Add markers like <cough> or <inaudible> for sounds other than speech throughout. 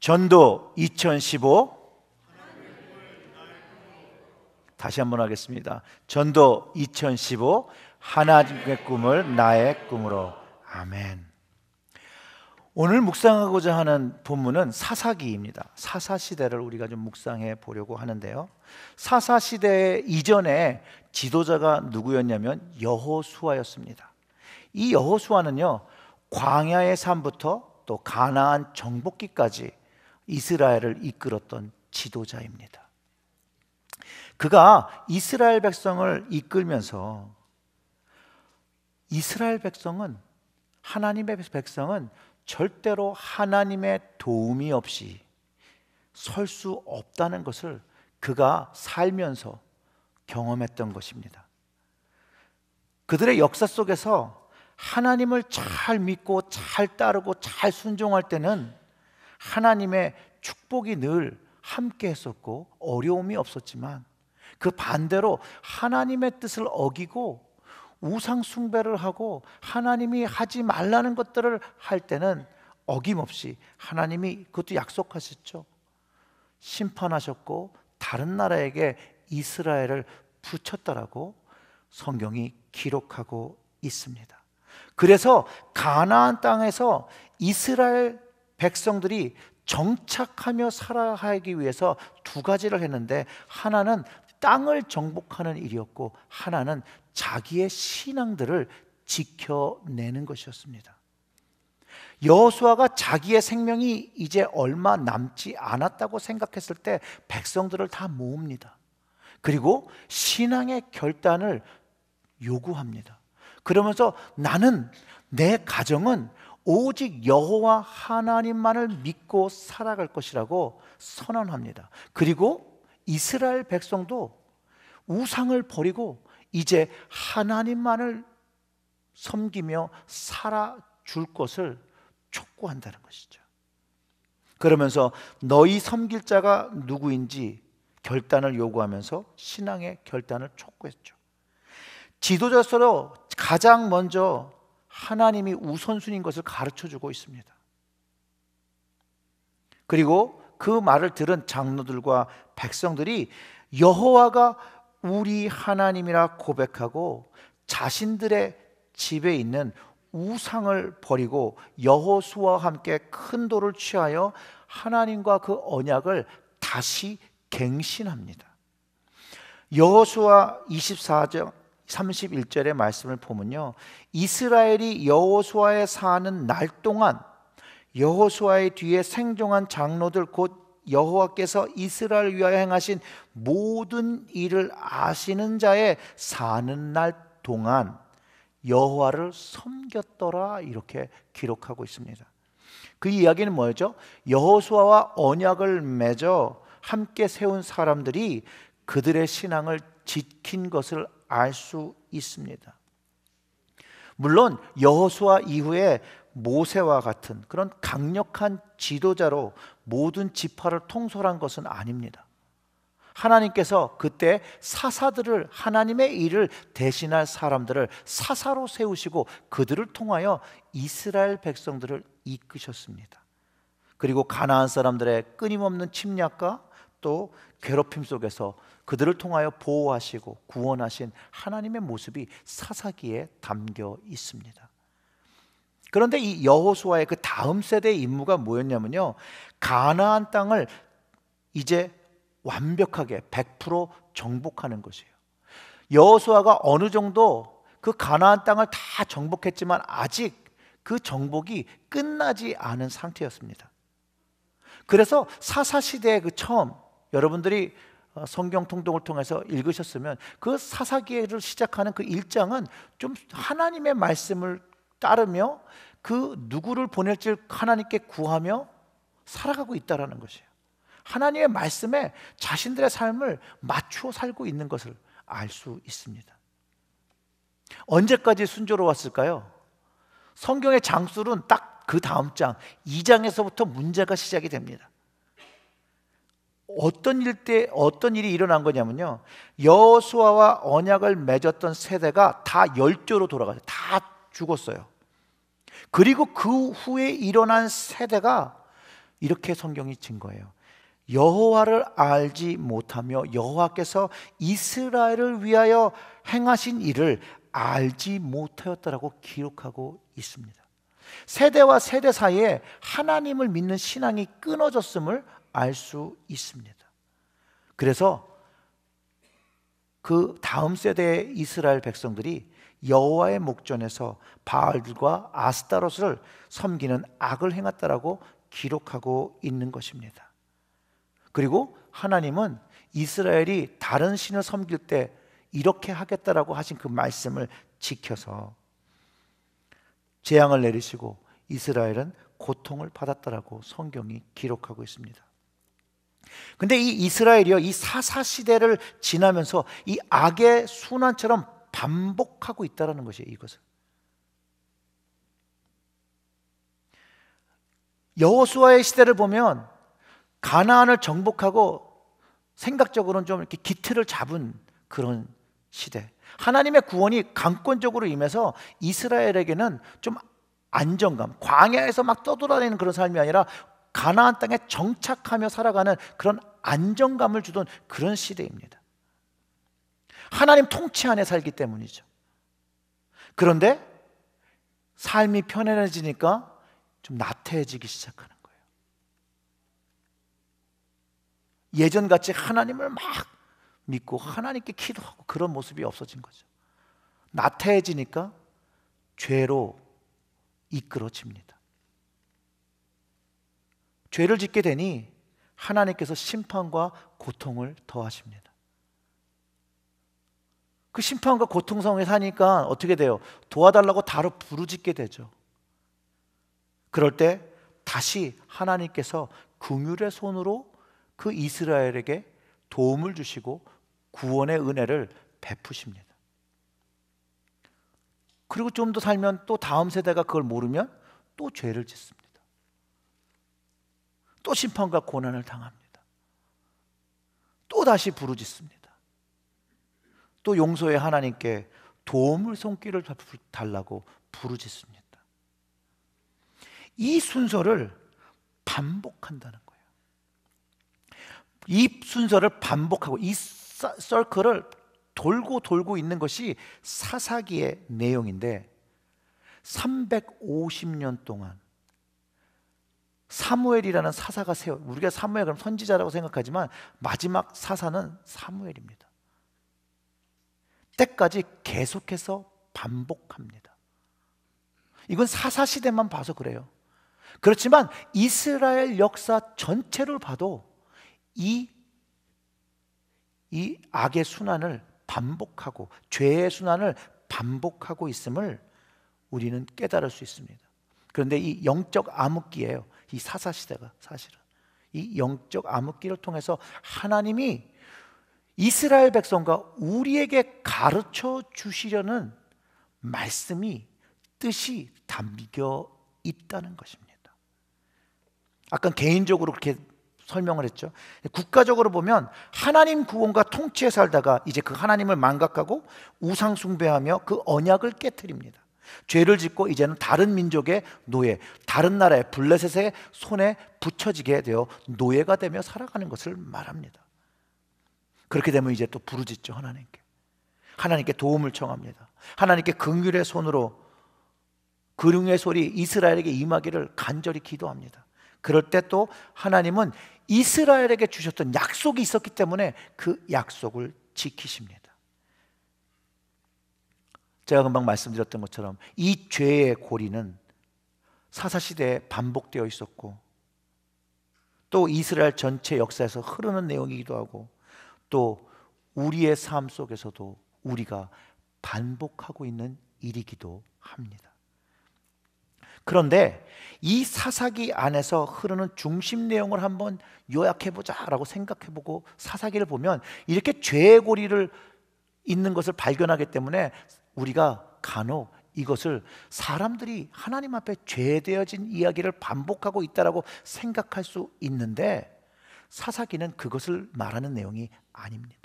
전도 2015 다시 한번 하겠습니다. 전도 2015 하나님의 꿈을 나의 꿈으로 아멘. 오늘 묵상하고자 하는 본문은 사사기입니다. 사사 시대를 우리가 좀 묵상해 보려고 하는데요. 사사 시대 이전에 지도자가 누구였냐면 여호수아였습니다. 이 여호수아는요. 광야의 삶부터 또 가나안 정복기까지 이스라엘을 이끌었던 지도자입니다. 그가 이스라엘 백성을 이끌면서 이스라엘 백성은 하나님의 백성은 절대로 하나님의 도움이 없이 설 수 없다는 것을 그가 살면서 경험했던 것입니다. 그들의 역사 속에서 하나님을 잘 믿고 잘 따르고 잘 순종할 때는 하나님의 축복이 늘 함께 했었고 어려움이 없었지만 그 반대로 하나님의 뜻을 어기고 우상 숭배를 하고 하나님이 하지 말라는 것들을 할 때는 어김없이 하나님이 그것도 약속하셨죠. 심판하셨고 다른 나라에게 이스라엘을 붙였다라고 성경이 기록하고 있습니다. 그래서 가나안 땅에서 이스라엘 백성들이 정착하며 살아가기 위해서 두 가지를 했는데 하나는 땅을 정복하는 일이었고 하나는 자기의 신앙들을 지켜내는 것이었습니다. 여호수아가 자기의 생명이 이제 얼마 남지 않았다고 생각했을 때 백성들을 다 모읍니다. 그리고 신앙의 결단을 요구합니다. 그러면서 나는 내 가정은 오직 여호와 하나님만을 믿고 살아갈 것이라고 선언합니다. 그리고 이스라엘 백성도 우상을 버리고 이제 하나님만을 섬기며 살아줄 것을 촉구한다는 것이죠. 그러면서 너희 섬길 자가 누구인지 결단을 요구하면서 신앙의 결단을 촉구했죠. 지도자로서 가장 먼저 하나님이 우선순위인 것을 가르쳐 주고 있습니다. 그리고 그 말을 들은 장로들과 백성들이 여호와가 우리 하나님이라 고백하고 자신들의 집에 있는 우상을 버리고 여호수와 함께 큰 돌을 취하여 하나님과 그 언약을 다시 갱신합니다. 여호수아 24장 31절의 말씀을 보면요. 이스라엘이 여호수아에 사는 날 동안 여호수아의 뒤에 생존한 장로들 곧 여호와께서 이스라엘 위하여 행하신 모든 일을 아시는 자의 사는 날 동안 여호와를 섬겼더라 이렇게 기록하고 있습니다. 그 이야기는 뭐죠? 여호수아와 언약을 맺어 함께 세운 사람들이 그들의 신앙을 지킨 것을 알수 있습니다. 물론 여호수아 이후에 모세와 같은 그런 강력한 지도자로 모든 지파를 통솔한 것은 아닙니다. 하나님께서 그때 사사들을 하나님의 일을 대신할 사람들을 사사로 세우시고 그들을 통하여 이스라엘 백성들을 이끄셨습니다. 그리고 가나안 사람들의 끊임없는 침략과 또 괴롭힘 속에서 그들을 통하여 보호하시고 구원하신 하나님의 모습이 사사기에 담겨 있습니다. 그런데 이 여호수아의 그 다음 세대의 임무가 뭐였냐면요. 가나안 땅을 이제 완벽하게 100% 정복하는 것이에요. 여호수아가 어느 정도 그 가나안 땅을 다 정복했지만 아직 그 정복이 끝나지 않은 상태였습니다. 그래서 사사 시대의 그 처음 여러분들이 어, 성경 통독을 통해서 읽으셨으면 그 사사기를 시작하는 그 일장은 좀 하나님의 말씀을 따르며 그 누구를 보낼지 하나님께 구하며 살아가고 있다라는 것이에요. 하나님의 말씀에 자신들의 삶을 맞추어 살고 있는 것을 알 수 있습니다. 언제까지 순조로웠을까요? 성경의 장수는 딱 그 다음 장, 2장에서부터 문제가 시작이 됩니다. 어떤 일 때 어떤 일이 일어난 거냐면요. 여호수아와 언약을 맺었던 세대가 다 열조로 돌아가요. 다 죽었어요. 그리고 그 후에 일어난 세대가 이렇게 성경이 증거예요 여호와를 알지 못하며 여호와께서 이스라엘을 위하여 행하신 일을 알지 못하였다라고 기록하고 있습니다. 세대와 세대 사이에 하나님을 믿는 신앙이 끊어졌음을 알수 있습니다. 그래서 그 다음 세대의 이스라엘 백성들이 여호와의 목전에서 바알과 아스타롯을 섬기는 악을 행했다라고 기록하고 있는 것입니다. 그리고 하나님은 이스라엘이 다른 신을 섬길 때 이렇게 하겠다라고 하신 그 말씀을 지켜서 재앙을 내리시고 이스라엘은 고통을 받았다라고 성경이 기록하고 있습니다. 근데 이 이스라엘이요, 이 사사 시대를 지나면서 이 악의 순환처럼 반복하고 있다는 것이에요. 이것을 여호수아의 시대를 보면 가나안을 정복하고 생각적으로는 좀 이렇게 기틀을 잡은 그런 시대. 하나님의 구원이 강권적으로 임해서 이스라엘에게는 좀 안정감, 광야에서 막 떠돌아다니는 그런 삶이 아니라 가나안 땅에 정착하며 살아가는 그런 안정감을 주던 그런 시대입니다. 하나님 통치 안에 살기 때문이죠. 그런데 삶이 편안해지니까 좀 나태해지기 시작하는 거예요. 예전같이 하나님을 막 믿고 하나님께 기도하고 그런 모습이 없어진 거죠. 나태해지니까 죄로 이끌어집니다. 죄를 짓게 되니 하나님께서 심판과 고통을 더하십니다. 그 심판과 고통 성에 사니까 어떻게 돼요? 도와달라고 다로 부르짖게 되죠. 그럴 때 다시 하나님께서 긍휼의 손으로 그 이스라엘에게 도움을 주시고 구원의 은혜를 베푸십니다. 그리고 좀 더 살면 또 다음 세대가 그걸 모르면 또 죄를 짓습니다. 또 심판과 고난을 당합니다. 또 다시 부르짖습니다. 또 용서의 하나님께 도움을 손길을 달라고 부르짖습니다. 이 순서를 반복한다는 거예요. 이 순서를 반복하고 이 서클을 돌고 돌고 있는 것이 사사기의 내용인데 350년 동안 사무엘이라는 사사가 세워 우리가 사무엘 그럼 선지자라고 생각하지만 마지막 사사는 사무엘입니다. 때까지 계속해서 반복합니다. 이건 사사 시대만 봐서 그래요. 그렇지만 이스라엘 역사 전체를 봐도 이, 이 악의 순환을 반복하고 죄의 순환을 반복하고 있음을 우리는 깨달을 수 있습니다. 그런데 이 영적 암흑기예요. 이 사사 시대가 사실은 이 영적 암흑기를 통해서 하나님이 이스라엘 백성과 우리에게 가르쳐 주시려는 말씀이 뜻이 담겨 있다는 것입니다. 아까 개인적으로 그렇게 설명을 했죠. 국가적으로 보면 하나님 구원과 통치에 살다가 이제 그 하나님을 망각하고 우상숭배하며 그 언약을 깨뜨립니다. 죄를 짓고 이제는 다른 민족의 노예, 다른 나라의 블레셋의 손에 붙여지게 되어 노예가 되며 살아가는 것을 말합니다. 그렇게 되면 이제 또 부르짖죠 하나님께. 하나님께 도움을 청합니다. 하나님께 긍휼의 손으로 그룡의 소리 이스라엘에게 임하기를 간절히 기도합니다. 그럴 때 또 하나님은 이스라엘에게 주셨던 약속이 있었기 때문에 그 약속을 지키십니다. 제가 금방 말씀드렸던 것처럼 이 죄의 고리는 사사시대에 반복되어 있었고 또 이스라엘 전체 역사에서 흐르는 내용이기도 하고 또 우리의 삶 속에서도 우리가 반복하고 있는 일이기도 합니다. 그런데 이 사사기 안에서 흐르는 중심 내용을 한번 요약해 보자라고 생각해 보고 사사기를 보면 이렇게 죄의 고리를 있는 것을 발견하기 때문에 우리가 간혹 이것을 사람들이 하나님 앞에 죄되어진 이야기를 반복하고 있다라고 생각할 수 있는데 사사기는 그것을 말하는 내용이 아닙니다.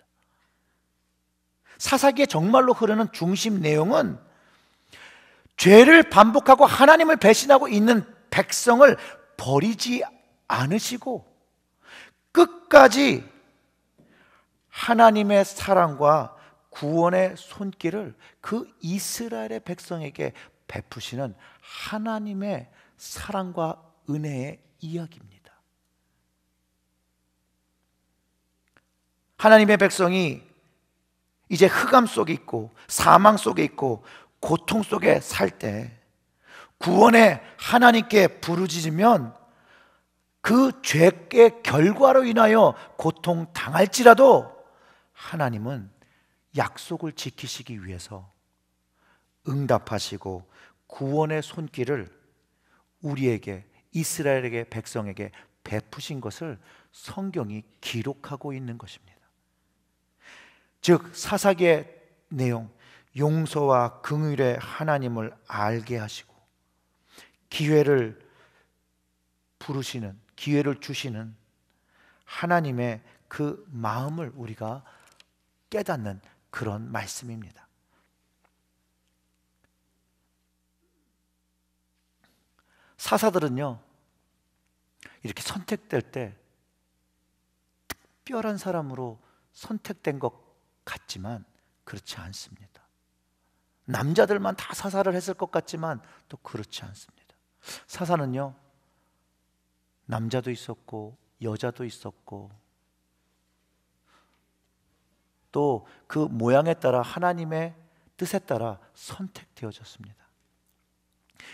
사사기에 정말로 흐르는 중심 내용은 죄를 반복하고 하나님을 배신하고 있는 백성을 버리지 않으시고 끝까지 하나님의 사랑과 구원의 손길을 그 이스라엘의 백성에게 베푸시는 하나님의 사랑과 은혜의 이야기입니다. 하나님의 백성이 이제 흑암 속에 있고 사망 속에 있고 고통 속에 살 때 구원의 하나님께 부르짖으면 그 죄의 결과로 인하여 고통 당할지라도 하나님은 약속을 지키시기 위해서 응답하시고 구원의 손길을 우리에게 이스라엘에게 백성에게 베푸신 것을 성경이 기록하고 있는 것입니다. 즉 사사기의 내용 용서와 긍휼의 하나님을 알게 하시고 기회를 부르시는 기회를 주시는 하나님의 그 마음을 우리가 깨닫는 그런 말씀입니다. 사사들은요, 이렇게 선택될 때 특별한 사람으로 선택된 것 같지만 그렇지 않습니다. 남자들만 다 사사를 했을 것 같지만 또 그렇지 않습니다. 사사는요, 남자도 있었고, 여자도 있었고, 또그 모양에 따라 하나님의 뜻에 따라 선택되어졌습니다.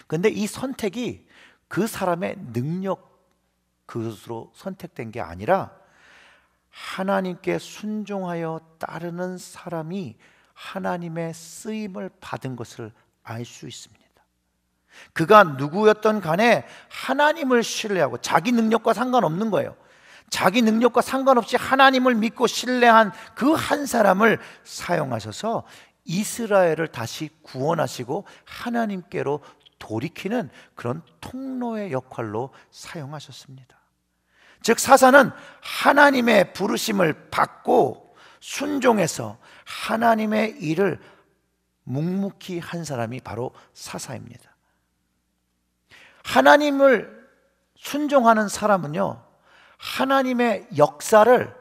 근데 이 선택이 그 사람의 능력 그것으로 선택된 게 아니라 하나님께 순종하여 따르는 사람이 하나님의 쓰임을 받은 것을 알 수 있습니다. 그가 누구였던 간에 하나님을 신뢰하고 자기 능력과 상관없는 거예요. 자기 능력과 상관없이 하나님을 믿고 신뢰한 그 한 사람을 사용하셔서 이스라엘을 다시 구원하시고 하나님께로 돌이키는 그런 통로의 역할로 사용하셨습니다. 즉, 사사는 하나님의 부르심을 받고 순종해서 하나님의 일을 묵묵히 한 사람이 바로 사사입니다. 하나님을 순종하는 사람은요, 하나님의 역사를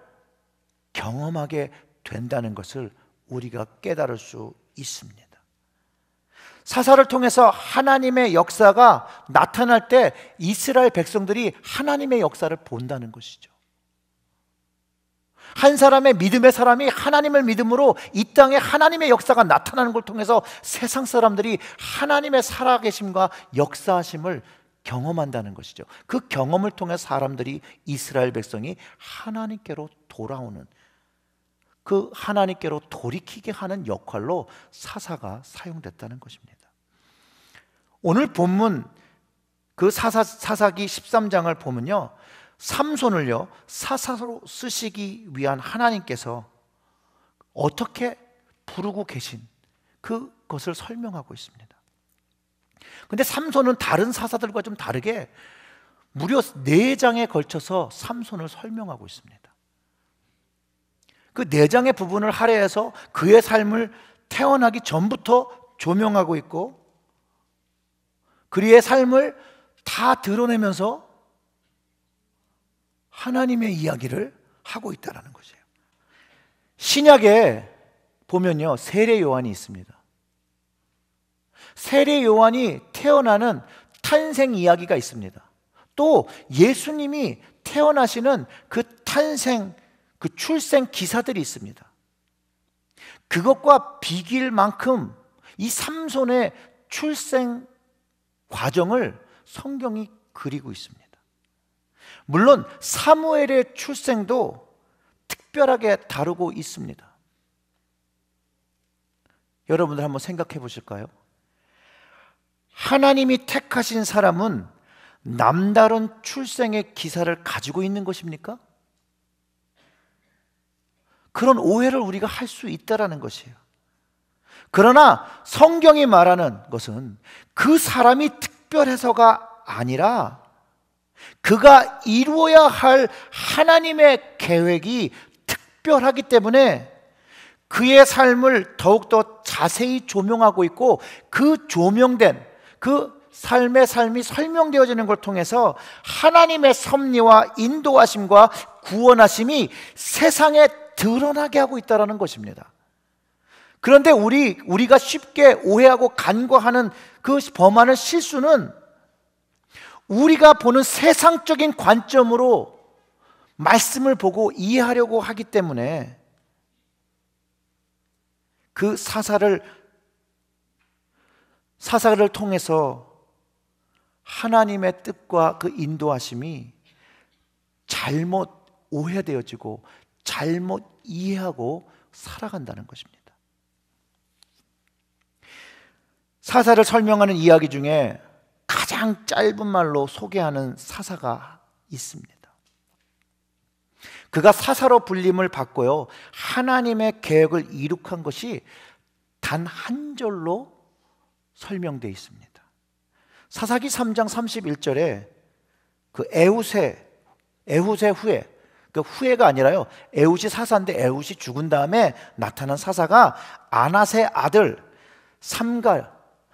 경험하게 된다는 것을 우리가 깨달을 수 있습니다. 사사를 통해서 하나님의 역사가 나타날 때 이스라엘 백성들이 하나님의 역사를 본다는 것이죠. 한 사람의 믿음의 사람이 하나님을 믿음으로 이 땅에 하나님의 역사가 나타나는 걸 통해서 세상 사람들이 하나님의 살아계심과 역사하심을 경험한다는 것이죠. 그 경험을 통해 사람들이 이스라엘 백성이 하나님께로 돌아오는 그 하나님께로 돌이키게 하는 역할로 사사가 사용됐다는 것입니다. 오늘 본문 그 사사, 사사기 13장을 보면요. 삼손을요. 사사로 쓰시기 위한 하나님께서 어떻게 부르고 계신 그것을 설명하고 있습니다. 근데 삼손은 다른 사사들과 좀 다르게 무려 네 장에 걸쳐서 삼손을 설명하고 있습니다. 그 네 장의 부분을 할애해서 그의 삶을 태어나기 전부터 조명하고 있고 그의 삶을 다 드러내면서 하나님의 이야기를 하고 있다라는 거죠. 신약에 보면요 세례 요한이 있습니다. 세례 요한이 태어나는 탄생 이야기가 있습니다. 또 예수님이 태어나시는 그 탄생, 그 출생 기사들이 있습니다. 그것과 비길 만큼 이 삼손의 출생 과정을 성경이 그리고 있습니다. 물론 사무엘의 출생도 특별하게 다루고 있습니다. 여러분들 한번 생각해 보실까요? 하나님이 택하신 사람은 남다른 출생의 기사를 가지고 있는 것입니까? 그런 오해를 우리가 할 수 있다라는 것이에요. 그러나 성경이 말하는 것은 그 사람이 특별해서가 아니라 그가 이루어야 할 하나님의 계획이 특별하기 때문에 그의 삶을 더욱더 자세히 조명하고 있고 그 조명된 그 삶의 삶이 설명되어지는 걸 통해서 하나님의 섭리와 인도하심과 구원하심이 세상에 드러나게 하고 있다는 것입니다. 그런데 우리 우리가 쉽게 오해하고 간과하는 그 범하는 실수는 우리가 보는 세상적인 관점으로 말씀을 보고 이해하려고 하기 때문에 그 사사를 사사를 통해서 하나님의 뜻과 그 인도하심이 잘못 오해되어지고 잘못 이해하고 살아간다는 것입니다. 사사를 설명하는 이야기 중에 가장 짧은 말로 소개하는 사사가 있습니다. 그가 사사로 불림을 받고요. 하나님의 계획을 이룩한 것이 단 한 절로 설명되어 있습니다. 사사기 3장 31절에 그 에우세, 에우세 후에, 그 후에가 아니라요. 에우시 사사인데 에우시 죽은 다음에 나타난 사사가 아나세 아들 삼갈,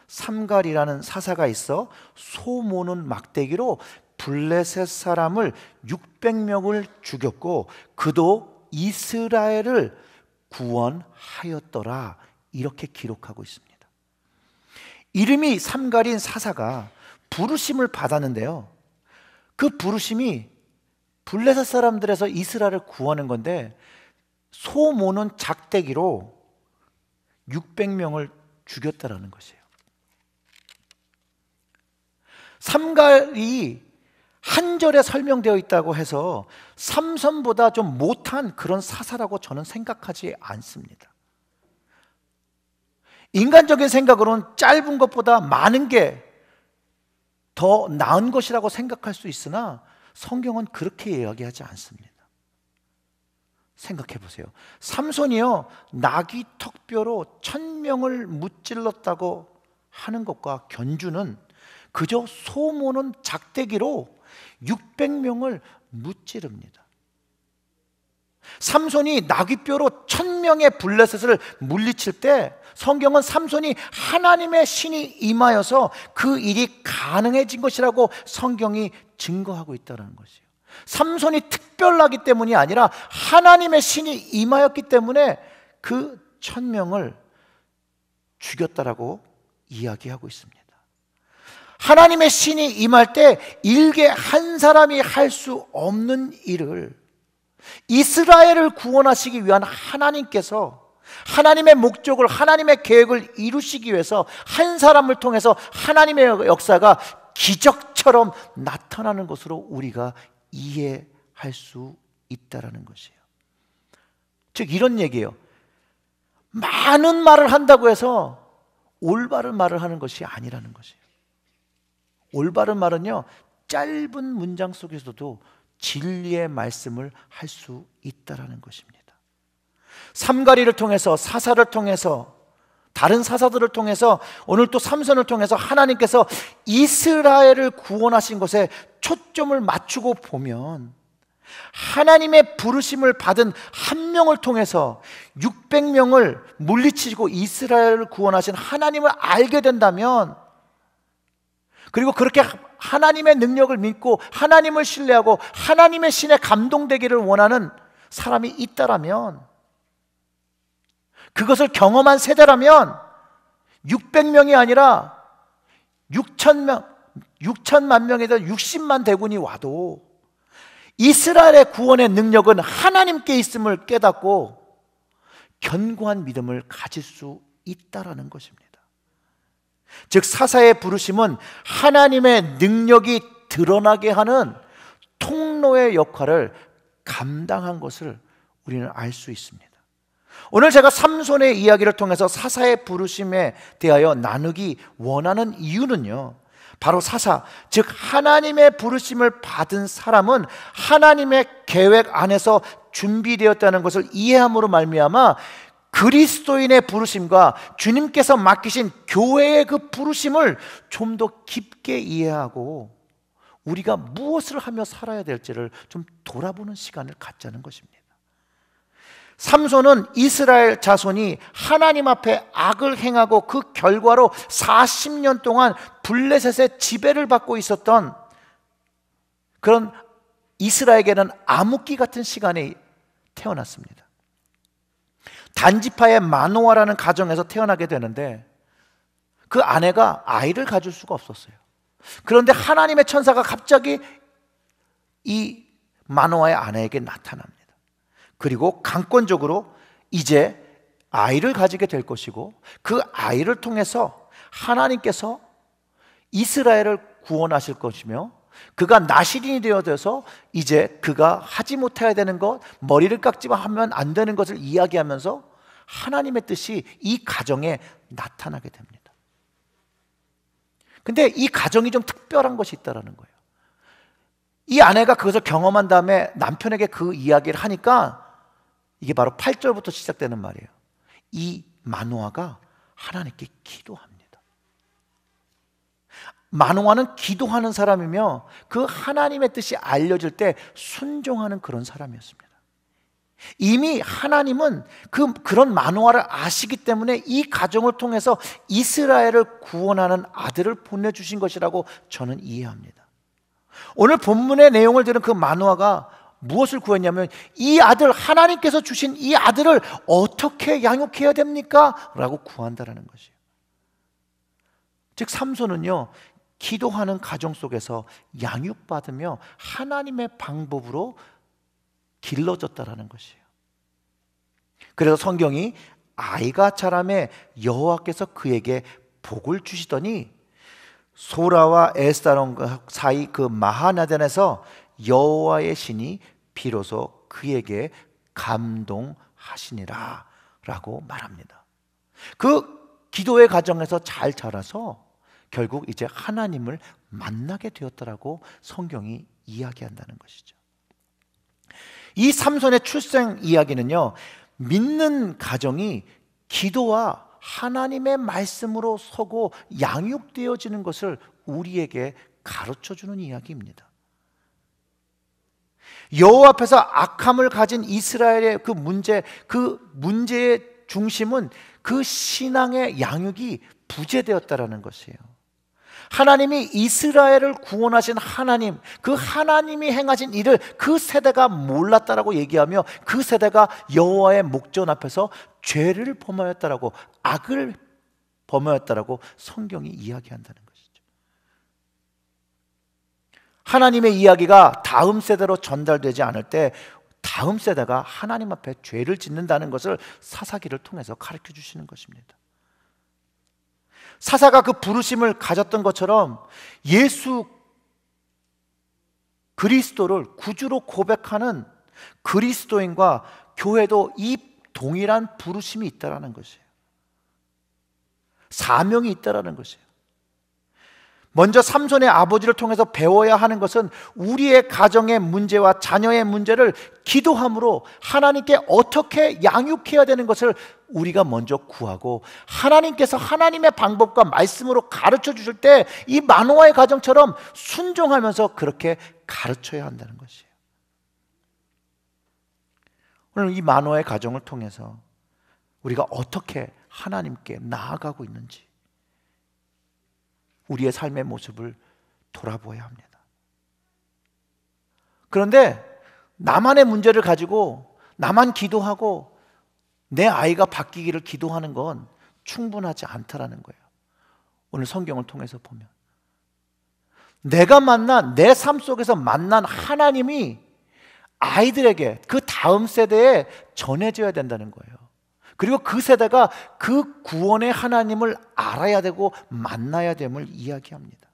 삼갈이라는 사사가 있어 소모는 막대기로 블레셋 사람을 600명을 죽였고 그도 이스라엘을 구원하였더라. 이렇게 기록하고 있습니다. 이름이 삼가린 사사가 부르심을 받았는데요. 그 부르심이 블레셋 사람들에서 이스라엘을 구하는 건데 소 모는 작대기로 600명을 죽였다라는 것이에요. 삼갈이 한절에 설명되어 있다고 해서 삼선보다 좀 못한 그런 사사라고 저는 생각하지 않습니다. 인간적인 생각으로는 짧은 것보다 많은 게 더 나은 것이라고 생각할 수 있으나 성경은 그렇게 이야기하지 않습니다. 생각해 보세요. 삼손이요, 나귀 턱뼈로 천명을 무찔렀다고 하는 것과 견주는 그저 소모는 작대기로 600명을 무찌릅니다. 삼손이 나귀뼈로 천명의 블레셋을 물리칠 때 성경은 삼손이 하나님의 신이 임하여서 그 일이 가능해진 것이라고 성경이 증거하고 있다는 것이에요. 삼손이 특별하기 때문이 아니라 하나님의 신이 임하였기 때문에 그 천명을 죽였다라고 이야기하고 있습니다. 하나님의 신이 임할 때 일개 한 사람이 할 수 없는 일을 이스라엘을 구원하시기 위한 하나님께서 하나님의 목적을 하나님의 계획을 이루시기 위해서 한 사람을 통해서 하나님의 역사가 기적처럼 나타나는 것으로 우리가 이해할 수 있다라는 것이에요. 즉 이런 얘기예요. 많은 말을 한다고 해서 올바른 말을 하는 것이 아니라는 것이에요. 올바른 말은요. 짧은 문장 속에서도 진리의 말씀을 할 수 있다라는 것입니다. 삼가리를 통해서 사사를 통해서 다른 사사들을 통해서 오늘 또 삼선을 통해서 하나님께서 이스라엘을 구원하신 것에 초점을 맞추고 보면 하나님의 부르심을 받은 한 명을 통해서 600명을 물리치고 이스라엘을 구원하신 하나님을 알게 된다면 그리고 그렇게 하나님의 능력을 믿고 하나님을 신뢰하고 하나님의 신에 감동되기를 원하는 사람이 있다라면 그것을 경험한 세대라면 600명이 아니라 6천명 6천만 명에 대 60만 대군이 와도 이스라엘의 구원의 능력은 하나님께 있음을 깨닫고 견고한 믿음을 가질 수 있다라는 것입니다. 즉 사사의 부르심은 하나님의 능력이 드러나게 하는 통로의 역할을 감당한 것을 우리는 알 수 있습니다. 오늘 제가 삼손의 이야기를 통해서 사사의 부르심에 대하여 나누기 원하는 이유는요. 바로 사사, 즉 하나님의 부르심을 받은 사람은 하나님의 계획 안에서 준비되었다는 것을 이해함으로 말미암아 그리스도인의 부르심과 주님께서 맡기신 교회의 그 부르심을 좀 더 깊게 이해하고 우리가 무엇을 하며 살아야 될지를 좀 돌아보는 시간을 갖자는 것입니다. 삼손은 이스라엘 자손이 하나님 앞에 악을 행하고 그 결과로 40년 동안 블레셋의 지배를 받고 있었던 그런 이스라엘에게는 암흑기 같은 시간에 태어났습니다. 단지파의 마노아라는 가정에서 태어나게 되는데 그 아내가 아이를 가질 수가 없었어요. 그런데 하나님의 천사가 갑자기 이 마노아의 아내에게 나타납니다. 그리고 강권적으로 이제 아이를 가지게 될 것이고 그 아이를 통해서 하나님께서 이스라엘을 구원하실 것이며 그가 나시린이 되어져서 이제 그가 하지 못해야 되는 것, 머리를 깎지만 하면 안 되는 것을 이야기하면서 하나님의 뜻이 이 가정에 나타나게 됩니다. 근데 이 가정이 좀 특별한 것이 있다라는 거예요. 이 아내가 그것을 경험한 다음에 남편에게 그 이야기를 하니까 이게 바로 8절부터 시작되는 말이에요. 이만화가 하나님께 기도합니다. 만왕는 기도하는 사람이며 그 하나님의 뜻이 알려질 때 순종하는 그런 사람이었습니다. 이미 하나님은 그, 그런 만호화를 아시기 때문에 이 가정을 통해서 이스라엘을 구원하는 아들을 보내주신 것이라고 저는 이해합니다. 오늘 본문의 내용을 들은 그 만호화가 무엇을 구했냐면 이 아들, 하나님께서 주신 이 아들을 어떻게 양육해야 됩니까? 라고 구한다라는 것이에요. 즉, 삼손은요, 기도하는 가정 속에서 양육받으며 하나님의 방법으로 길러졌다라는 것이에요. 그래서 성경이 아이가 자라매 여호와께서 그에게 복을 주시더니 소라와 에스타론 그 사이 그 마하나단에서 여호와의 신이 비로소 그에게 감동하시니라라고 말합니다. 그 기도의 과정에서 잘 자라서 결국 이제 하나님을 만나게 되었더라고 성경이 이야기한다는 것이죠. 이 삼손의 출생 이야기는요, 믿는 가정이 기도와 하나님의 말씀으로 서고 양육되어지는 것을 우리에게 가르쳐 주는 이야기입니다. 여호와 앞에서 악함을 가진 이스라엘의 그 문제, 그 문제의 중심은 그 신앙의 양육이 부재되었다라는 것이에요. 하나님이 이스라엘을 구원하신 하나님, 그 하나님이 행하신 일을 그 세대가 몰랐다라고 얘기하며 그 세대가 여호와의 목전 앞에서 죄를 범하였다라고 악을 범하였다라고 성경이 이야기한다는 것이죠. 하나님의 이야기가 다음 세대로 전달되지 않을 때 다음 세대가 하나님 앞에 죄를 짓는다는 것을 사사기를 통해서 가르쳐 주시는 것입니다. 사사가 그 부르심을 가졌던 것처럼 예수 그리스도를 구주로 고백하는 그리스도인과 교회도 이 동일한 부르심이 있다라는 것이에요. 사명이 있다라는 것이에요. 먼저 삼손의 아버지를 통해서 배워야 하는 것은 우리의 가정의 문제와 자녀의 문제를 기도함으로 하나님께 어떻게 양육해야 되는 것을 우리가 먼저 구하고 하나님께서 하나님의 방법과 말씀으로 가르쳐 주실 때이만화의 가정처럼 순종하면서 그렇게 가르쳐야 한다는 것이에요. 오늘 이만화의 가정을 통해서 우리가 어떻게 하나님께 나아가고 있는지 우리의 삶의 모습을 돌아보아야 합니다. 그런데 나만의 문제를 가지고 나만 기도하고 내 아이가 바뀌기를 기도하는 건 충분하지 않다라는 거예요. 오늘 성경을 통해서 보면. 내가 만난, 내 삶 속에서 만난 하나님이 아이들에게 그 다음 세대에 전해져야 된다는 거예요. 그리고 그 세대가 그 구원의 하나님을 알아야 되고 만나야 됨을 이야기합니다.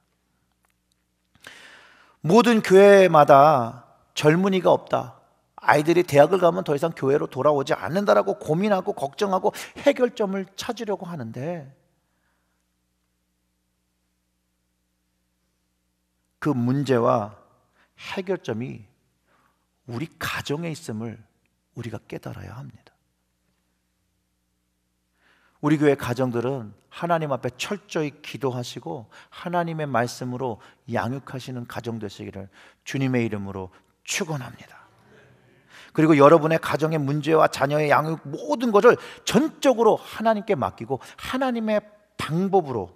모든 교회마다 젊은이가 없다. 아이들이 대학을 가면 더 이상 교회로 돌아오지 않는다라고 고민하고 걱정하고 해결점을 찾으려고 하는데 그 문제와 해결점이 우리 가정에 있음을 우리가 깨달아야 합니다. 우리 교회 가정들은 하나님 앞에 철저히 기도하시고 하나님의 말씀으로 양육하시는 가정 되시기를 주님의 이름으로 축원합니다. 그리고 여러분의 가정의 문제와 자녀의 양육 모든 것을 전적으로 하나님께 맡기고 하나님의 방법으로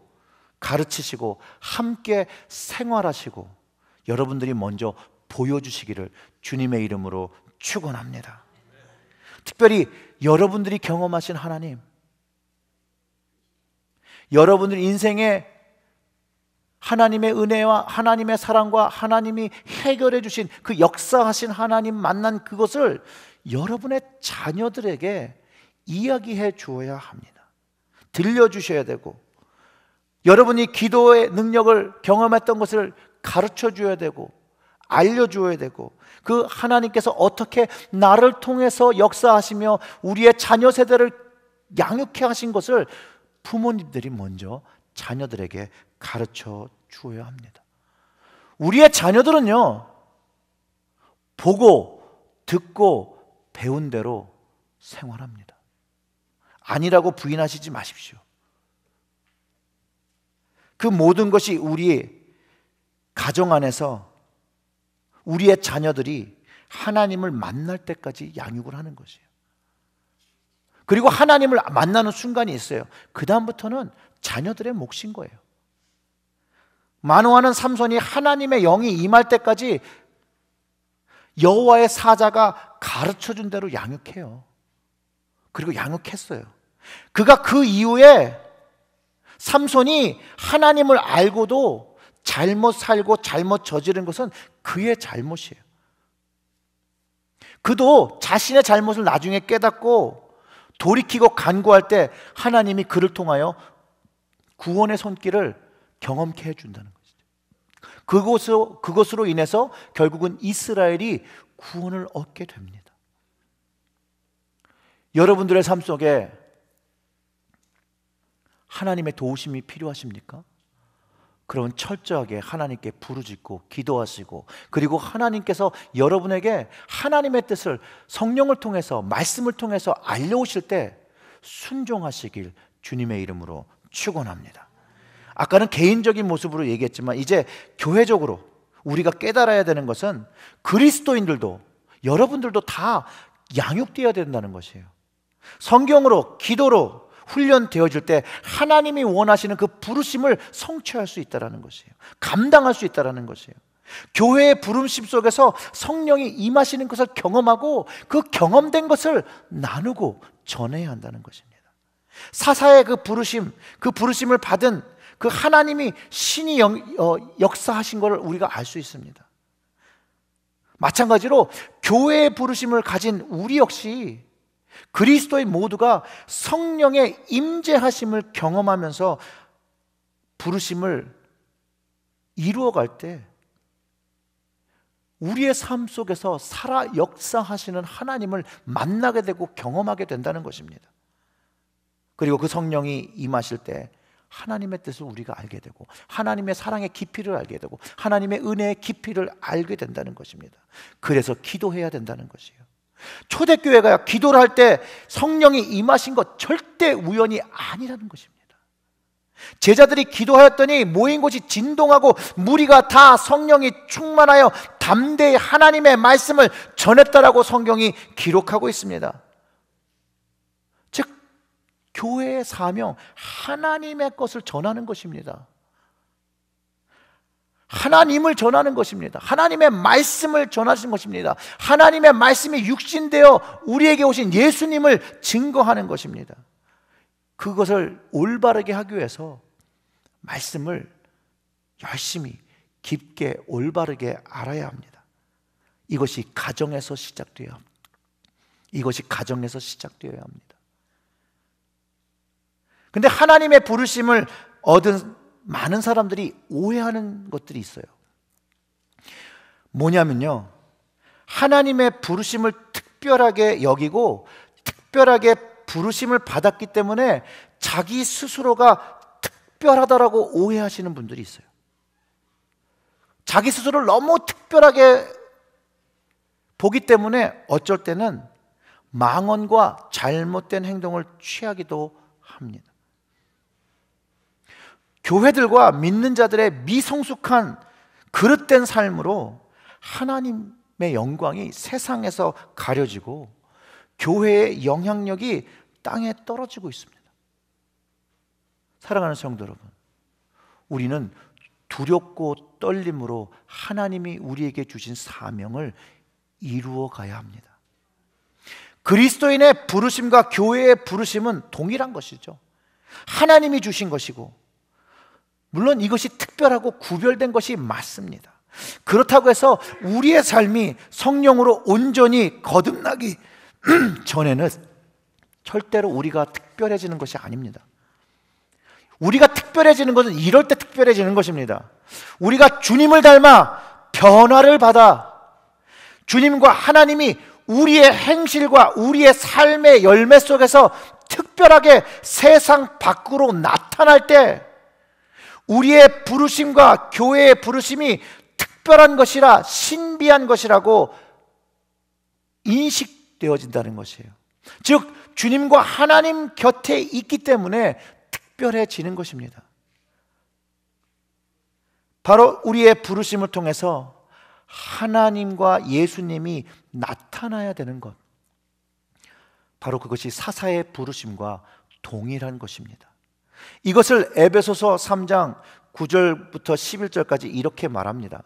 가르치시고 함께 생활하시고 여러분들이 먼저 보여주시기를 주님의 이름으로 축원합니다. 특별히 여러분들이 경험하신 하나님, 여러분들 인생의 하나님의 은혜와 하나님의 사랑과 하나님이 해결해 주신 그 역사하신 하나님 만난 그것을 여러분의 자녀들에게 이야기해 주어야 합니다. 들려주셔야 되고, 여러분이 기도의 능력을 경험했던 것을 가르쳐 줘야 되고, 알려줘야 되고, 그 하나님께서 어떻게 나를 통해서 역사하시며 우리의 자녀 세대를 양육해 하신 것을 부모님들이 먼저 자녀들에게 가르쳐 주어야 합니다. 우리의 자녀들은요, 보고, 듣고, 배운 대로 생활합니다. 아니라고 부인하시지 마십시오. 그 모든 것이 우리 가정 안에서 우리의 자녀들이 하나님을 만날 때까지 양육을 하는 것이에요. 그리고 하나님을 만나는 순간이 있어요. 그다음부터는 자녀들의 몫인 거예요. 만호하는 삼손이 하나님의 영이 임할 때까지 여호와의 사자가 가르쳐 준 대로 양육해요. 그리고 양육했어요. 그가 그 이후에 삼손이 하나님을 알고도 잘못 살고 잘못 저지른 것은 그의 잘못이에요. 그도 자신의 잘못을 나중에 깨닫고 돌이키고 간구할 때 하나님이 그를 통하여 구원의 손길을 경험케 해준다는 그곳으로, 그것으로 인해서 결국은 이스라엘이 구원을 얻게 됩니다. 여러분들의 삶 속에 하나님의 도우심이 필요하십니까? 그러면 철저하게 하나님께 부르짖고 기도하시고 그리고 하나님께서 여러분에게 하나님의 뜻을 성령을 통해서 말씀을 통해서 알려오실 때 순종하시길 주님의 이름으로 축원합니다. 아까는 개인적인 모습으로 얘기했지만 이제 교회적으로 우리가 깨달아야 되는 것은 그리스도인들도 여러분들도 다 양육되어야 된다는 것이에요. 성경으로 기도로 훈련되어질 때 하나님이 원하시는 그 부르심을 성취할 수 있다라는 것이에요. 감당할 수 있다라는 것이에요. 교회의 부름심 속에서 성령이 임하시는 것을 경험하고 그 경험된 것을 나누고 전해야 한다는 것입니다. 사사의 그 부르심, 그 부르심을 받은 그 하나님이 신이 어, 역사하신 것을 우리가 알 수 있습니다. 마찬가지로 교회의 부르심을 가진 우리 역시 그리스도의 모두가 성령의 임재하심을 경험하면서 부르심을 이루어갈 때 우리의 삶 속에서 살아 역사하시는 하나님을 만나게 되고 경험하게 된다는 것입니다. 그리고 그 성령이 임하실 때 하나님의 뜻을 우리가 알게 되고 하나님의 사랑의 깊이를 알게 되고 하나님의 은혜의 깊이를 알게 된다는 것입니다. 그래서 기도해야 된다는 것이에요. 초대교회가 기도를 할 때 성령이 임하신 것 절대 우연이 아니라는 것입니다. 제자들이 기도하였더니 모인 곳이 진동하고 무리가 다 성령이 충만하여 담대히 하나님의 말씀을 전했다라고 성경이 기록하고 있습니다. 교회의 사명, 하나님의 것을 전하는 것입니다. 하나님을 전하는 것입니다. 하나님의 말씀을 전하신 것입니다. 하나님의 말씀이 육신되어 우리에게 오신 예수님을 증거하는 것입니다. 그것을 올바르게 하기 위해서 말씀을 열심히 깊게 올바르게 알아야 합니다. 이것이 가정에서 시작되어야 합니다. 이것이 가정에서 시작되어야 합니다. 근데 하나님의 부르심을 얻은 많은 사람들이 오해하는 것들이 있어요. 뭐냐면요. 하나님의 부르심을 특별하게 여기고 특별하게 부르심을 받았기 때문에 자기 스스로가 특별하다라고 오해하시는 분들이 있어요. 자기 스스로를 너무 특별하게 보기 때문에 어쩔 때는 망언과 잘못된 행동을 취하기도 합니다. 교회들과 믿는 자들의 미성숙한 그릇된 삶으로 하나님의 영광이 세상에서 가려지고 교회의 영향력이 땅에 떨어지고 있습니다. 사랑하는 성도 여러분, 우리는 두렵고 떨림으로 하나님이 우리에게 주신 사명을 이루어 가야 합니다. 그리스도인의 부르심과 교회의 부르심은 동일한 것이죠. 하나님이 주신 것이고 물론 이것이 특별하고 구별된 것이 맞습니다. 그렇다고 해서 우리의 삶이 성령으로 온전히 거듭나기 <clears throat> 전에는 절대로 우리가 특별해지는 것이 아닙니다. 우리가 특별해지는 것은 이럴 때 특별해지는 것입니다. 우리가 주님을 닮아 변화를 받아 주님과 하나님이 우리의 행실과 우리의 삶의 열매 속에서 특별하게 세상 밖으로 나타날 때 우리의 부르심과 교회의 부르심이 특별한 것이라 신비한 것이라고 인식되어진다는 것이에요. 즉, 주님과 하나님 곁에 있기 때문에 특별해지는 것입니다. 바로 우리의 부르심을 통해서 하나님과 예수님이 나타나야 되는 것. 바로 그것이 사사의 부르심과 동일한 것입니다. 이것을 에베소서 3장 9절부터 11절까지 이렇게 말합니다.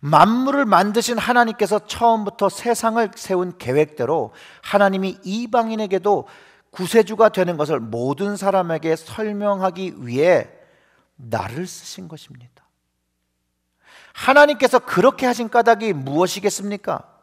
만물을 만드신 하나님께서 처음부터 세상을 세운 계획대로 하나님이 이방인에게도 구세주가 되는 것을 모든 사람에게 설명하기 위해 나를 쓰신 것입니다. 하나님께서 그렇게 하신 까닭이 무엇이겠습니까?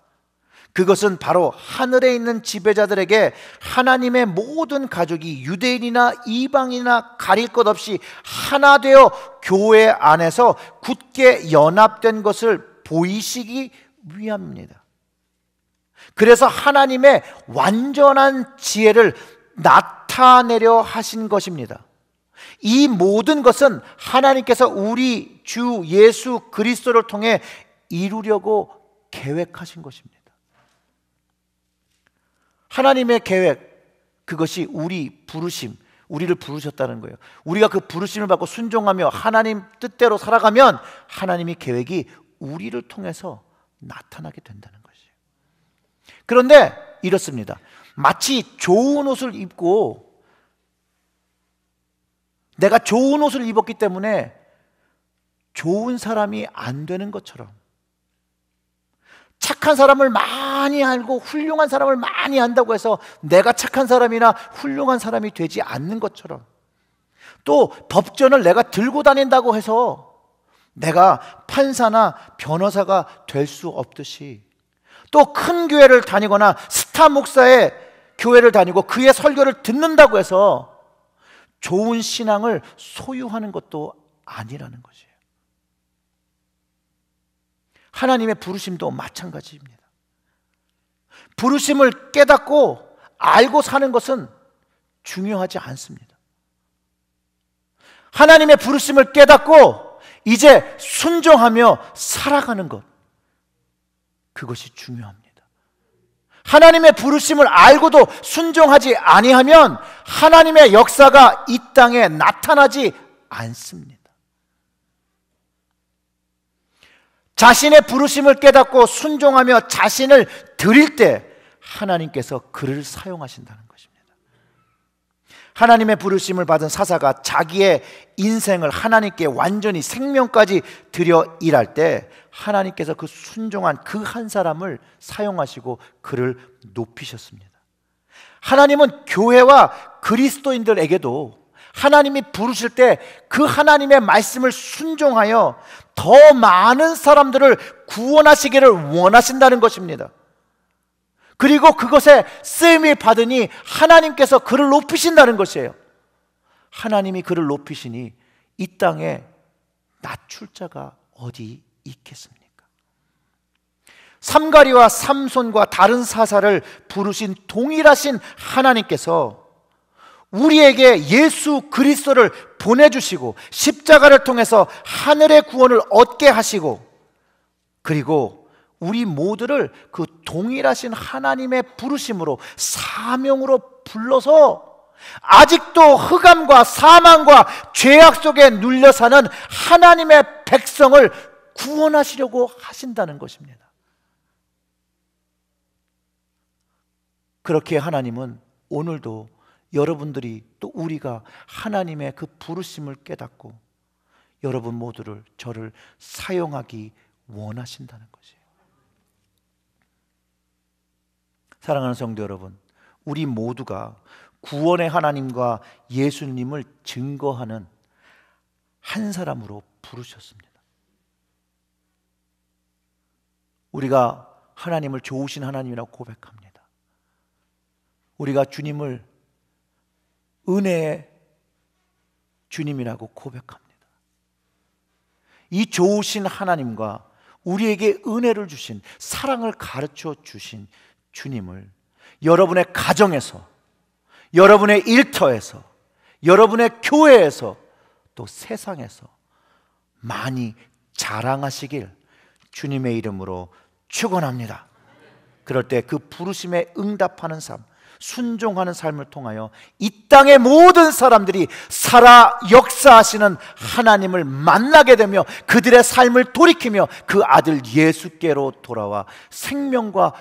그것은 바로 하늘에 있는 지배자들에게 하나님의 모든 가족이 유대인이나 이방이나 가릴 것 없이 하나 되어 교회 안에서 굳게 연합된 것을 보이시기 위함입니다. 그래서 하나님의 완전한 지혜를 나타내려 하신 것입니다. 이 모든 것은 하나님께서 우리 주 예수 그리스도를 통해 이루려고 계획하신 것입니다. 하나님의 계획, 그것이 우리 부르심, 우리를 부르셨다는 거예요. 우리가 그 부르심을 받고 순종하며 하나님 뜻대로 살아가면 하나님의 계획이 우리를 통해서 나타나게 된다는 것이에요. 그런데 이렇습니다. 마치 좋은 옷을 입고 내가 좋은 옷을 입었기 때문에 좋은 사람이 안 되는 것처럼 착한 사람을 많이 알고 훌륭한 사람을 많이 안다고 해서 내가 착한 사람이나 훌륭한 사람이 되지 않는 것처럼 또 법전을 내가 들고 다닌다고 해서 내가 판사나 변호사가 될 수 없듯이 또 큰 교회를 다니거나 스타 목사의 교회를 다니고 그의 설교를 듣는다고 해서 좋은 신앙을 소유하는 것도 아니라는 거지. 하나님의 부르심도 마찬가지입니다. 부르심을 깨닫고 알고 사는 것은 중요하지 않습니다. 하나님의 부르심을 깨닫고 이제 순종하며 살아가는 것. 그것이 중요합니다. 하나님의 부르심을 알고도 순종하지 아니하면 하나님의 역사가 이 땅에 나타나지 않습니다. 자신의 부르심을 깨닫고 순종하며 자신을 드릴 때 하나님께서 그를 사용하신다는 것입니다. 하나님의 부르심을 받은 사사가 자기의 인생을 하나님께 완전히 생명까지 들여 일할 때 하나님께서 그 순종한 그 한 사람을 사용하시고 그를 높이셨습니다. 하나님은 교회와 그리스도인들에게도 하나님이 부르실 때 그 하나님의 말씀을 순종하여 더 많은 사람들을 구원하시기를 원하신다는 것입니다. 그리고 그것에 쓰임을 받으니 하나님께서 그를 높이신다는 것이에요. 하나님이 그를 높이시니 이 땅에 낮출 자가 어디 있겠습니까? 삼가리와 삼손과 다른 사사를 부르신 동일하신 하나님께서 우리에게 예수 그리스도를 보내주시고 십자가를 통해서 하늘의 구원을 얻게 하시고 그리고 우리 모두를 그 동일하신 하나님의 부르심으로 사명으로 불러서 아직도 흑암과 사망과 죄악 속에 눌려 사는 하나님의 백성을 구원하시려고 하신다는 것입니다. 그렇게 하나님은 오늘도 여러분들이 또 우리가 하나님의 그 부르심을 깨닫고 여러분 모두를 저를 사용하기 원하신다는 것이에요. 사랑하는 성도 여러분, 우리 모두가 구원의 하나님과 예수님을 증거하는 한 사람으로 부르셨습니다. 우리가 하나님을 좋으신 하나님이라고 고백합니다. 우리가 주님을 은혜의 주님이라고 고백합니다. 이 좋으신 하나님과 우리에게 은혜를 주신 사랑을 가르쳐 주신 주님을 여러분의 가정에서 여러분의 일터에서 여러분의 교회에서 또 세상에서 많이 자랑하시길 주님의 이름으로 축원합니다. 그럴 때 그 부르심에 응답하는 삶 순종하는 삶을 통하여 이 땅의 모든 사람들이 살아 역사하시는 하나님을 만나게 되며 그들의 삶을 돌이키며 그 아들 예수께로 돌아와 생명과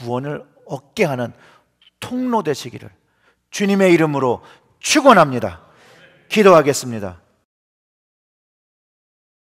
구원을 얻게 하는 통로 되시기를 주님의 이름으로 축원합니다. 기도하겠습니다.